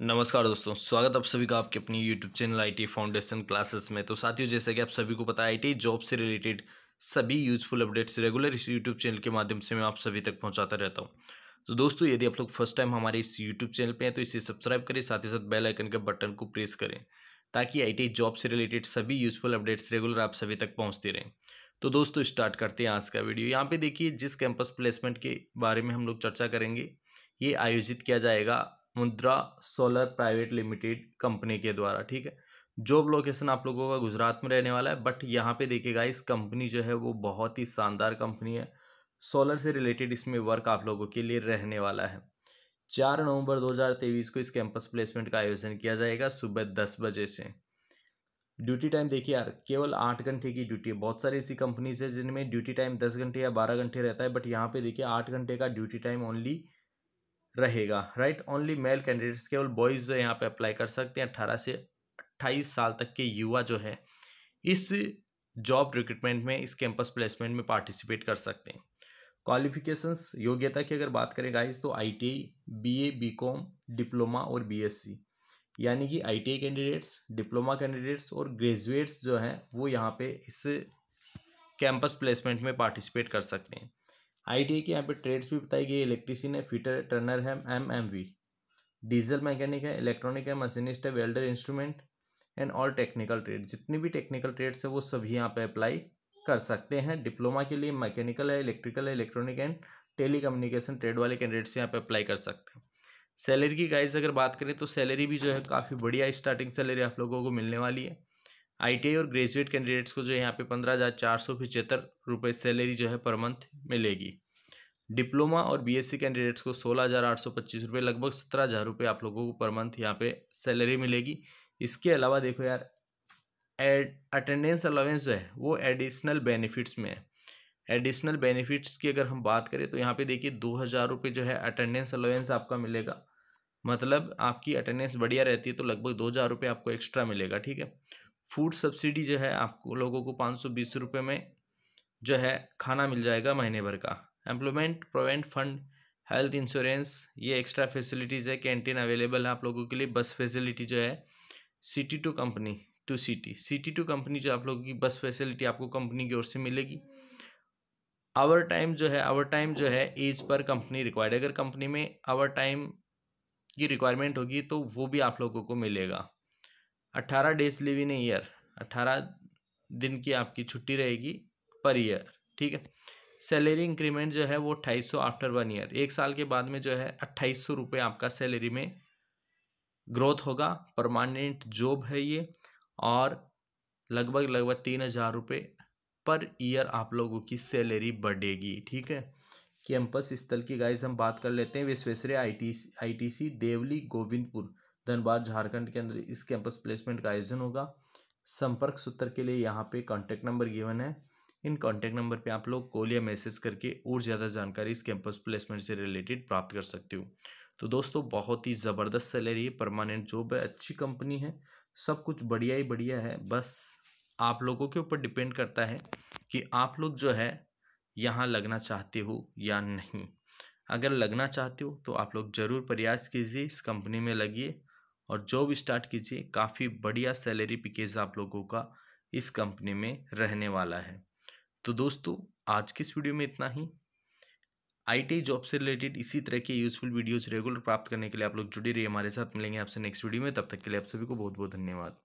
नमस्कार दोस्तों स्वागत आप सभी का आपके अपनी YouTube channel T foundation classes में तो साथियों जैसे कि आप सभी को पता है आईटी जॉब से रिलेटेड सभी यूजफुल अपडेट्स रेगुलर इस यूट्यूब चैनल के माध्यम से मैं आप सभी तक पहुंचाता रहता हूं तो दोस्तों यदि आप लोग फर्स्ट टाइम हमारे इस यूट्यूब चैनल पर हैं तो इसे सब्सक्राइब करें साथ ही साथ बेल आइकन के बटन को प्रेस करें ताकि आई जॉब से रिलेटेड सभी यूजफुल अपडेट्स रेगुलर आप सभी तक पहुँचते रहें तो दोस्तों स्टार्ट करते हैं आज का वीडियो यहाँ पर देखिए जिस कैंपस प्लेसमेंट के बारे में हम लोग चर्चा करेंगे ये आयोजित किया जाएगा मुद्रा सोलर प्राइवेट लिमिटेड कंपनी के द्वारा ठीक है जॉब लोकेशन आप लोगों का गुजरात में रहने वाला है बट यहाँ पे देखिएगा इस कंपनी जो है वो बहुत ही शानदार कंपनी है सोलर से रिलेटेड इसमें वर्क आप लोगों के लिए रहने वाला है चार नवंबर 2023 को इस कैंपस प्लेसमेंट का आयोजन किया जाएगा सुबह दस बजे से ड्यूटी टाइम देखिए यार केवल आठ घंटे की ड्यूटी है बहुत सारी ऐसी कंपनीज है जिनमें ड्यूटी टाइम दस घंटे या बारह घंटे रहता है बट यहाँ पे देखिए आठ घंटे का ड्यूटी टाइम ओनली रहेगा राइट ओनली मेल कैंडिडेट्स केवल बॉयज़ जो यहाँ पे अप्लाई कर सकते हैं अट्ठारह से अट्ठाईस साल तक के युवा जो है इस जॉब रिक्रूटमेंट में इस कैंपस प्लेसमेंट में पार्टिसिपेट कर सकते हैं क्वालिफिकेशंस योग्यता की अगर बात करें गाइस तो आईटीआई बीए बीकॉम डिप्लोमा और बीएससी यानी कि आईटीआई कैंडिडेट्स डिप्लोमा कैंडिडेट्स और ग्रेजुएट्स जो हैं वो यहाँ पे इस कैंपस प्लेसमेंट में पार्टिसिपेट कर सकते हैं आई की यहाँ पे ट्रेड्स भी बताई गई इलेक्ट्रीसियन है फिटर टर्नर है M M V diesel mechanic है इलेक्ट्रॉनिक है मशीनिस्ट है welder instrument and all technical trade जितनी भी टेक्निकल ट्रेड्स है वो सभी यहाँ पे अप्लाई कर सकते हैं डिप्लोमा के लिए मैकेनिकल है इलेक्ट्रिकल है electronic and telecommunication trade वाले कैंडिडेट्स यहाँ पर अप्लाई कर सकते हैं सैलरी की गाइज अगर बात करें तो सैलरी भी जो है काफ़ी बढ़िया स्टार्टिंग सैलरी आप लोगों को मिलने वाली है आईटीआई और ग्रेजुएट कैंडिडेट्स को जो है यहाँ पे पंद्रह हज़ार चार सौ पिचहत्तर रुपये सैलरी जो है पर मंथ मिलेगी डिप्लोमा और बीएससी कैंडिडेट्स को सोलह हज़ार आठ सौ पच्चीस रुपये लगभग सत्रह हज़ार रुपये आप लोगों को पर मंथ यहाँ पे सैलरी मिलेगी इसके अलावा देखो यार एड अटेंडेंस अलावेंस जो है वो एडिशनल बेनिफिट्स में है एडिशनल बेनिफिट्स की अगर हम बात करें तो यहाँ पे देखिए दो हज़ार रुपये जो है अटेंडेंस अलावेंस आपका मिलेगा मतलब आपकी अटेंडेंस बढ़िया रहती है तो लगभग दो हज़ार रुपये आपको एक्स्ट्रा मिलेगा ठीक है फूड सब्सिडी जो है आपको लोगों को पाँच सौ बीस रुपये में जो है खाना मिल जाएगा महीने भर का employment provident fund health insurance ये एक्स्ट्रा फैसिलिटीज़ है कैंटीन अवेलेबल है आप लोगों के लिए बस फैसिलिटी जो है city to company to city city to company जो आप लोगों की बस फैसिलिटी आपको कंपनी की ओर से मिलेगी आवर टाइम जो है आवर टाइम जो है एज पर कंपनी रिक्वायर्ड अगर कंपनी में आवर टाइम की रिक्वायरमेंट होगी तो वो भी आप लोगों को मिलेगा अट्ठारह डेज लिव इन ईयर अट्ठारह दिन की आपकी छुट्टी रहेगी पर ईयर ठीक है सैलरी इंक्रीमेंट जो है वो अट्ठाईस सौ आफ्टर वन ईयर एक साल के बाद में जो है अट्ठाईस सौ रुपये आपका सैलरी में ग्रोथ होगा परमानेंट जॉब है ये और लगभग लगभग तीन हज़ार रुपये पर ईयर आप लोगों की सैलरी बढ़ेगी ठीक है कैंपस स्थल की गाइस हम बात कर लेते हैं I T C Devli Govindpur Dhanbad Jharkhand के अंदर इस कैंपस प्लेसमेंट का आयोजन होगा संपर्क सूत्र के लिए यहाँ पे कांटेक्ट नंबर गिवन है इन कॉन्टैक्ट नंबर पे आप लोग कॉल या मैसेज करके और ज़्यादा जानकारी इस कैंपस प्लेसमेंट से रिलेटेड प्राप्त कर सकते हो तो दोस्तों बहुत ही ज़बरदस्त सैलरी है परमानेंट जॉब है अच्छी कंपनी है सब कुछ बढ़िया ही बढ़िया है बस आप लोगों के ऊपर डिपेंड करता है कि आप लोग जो है यहाँ लगना चाहते हो या नहीं अगर लगना चाहते हो तो आप लोग ज़रूर प्रयास कीजिए इस कंपनी में लगिए और जॉब स्टार्ट कीजिए काफ़ी बढ़िया सैलरी पैकेज आप लोगों का इस कंपनी में रहने वाला है तो दोस्तों आज के इस वीडियो में इतना ही आई जॉब से रिलेटेड इसी तरह के यूजफुल वीडियोज़ रेगुलर प्राप्त करने के लिए आप लोग जुड़े रहिए हमारे साथ मिलेंगे आपसे नेक्स्ट वीडियो में तब तक के लिए आप सभी को बहुत बहुत धन्यवाद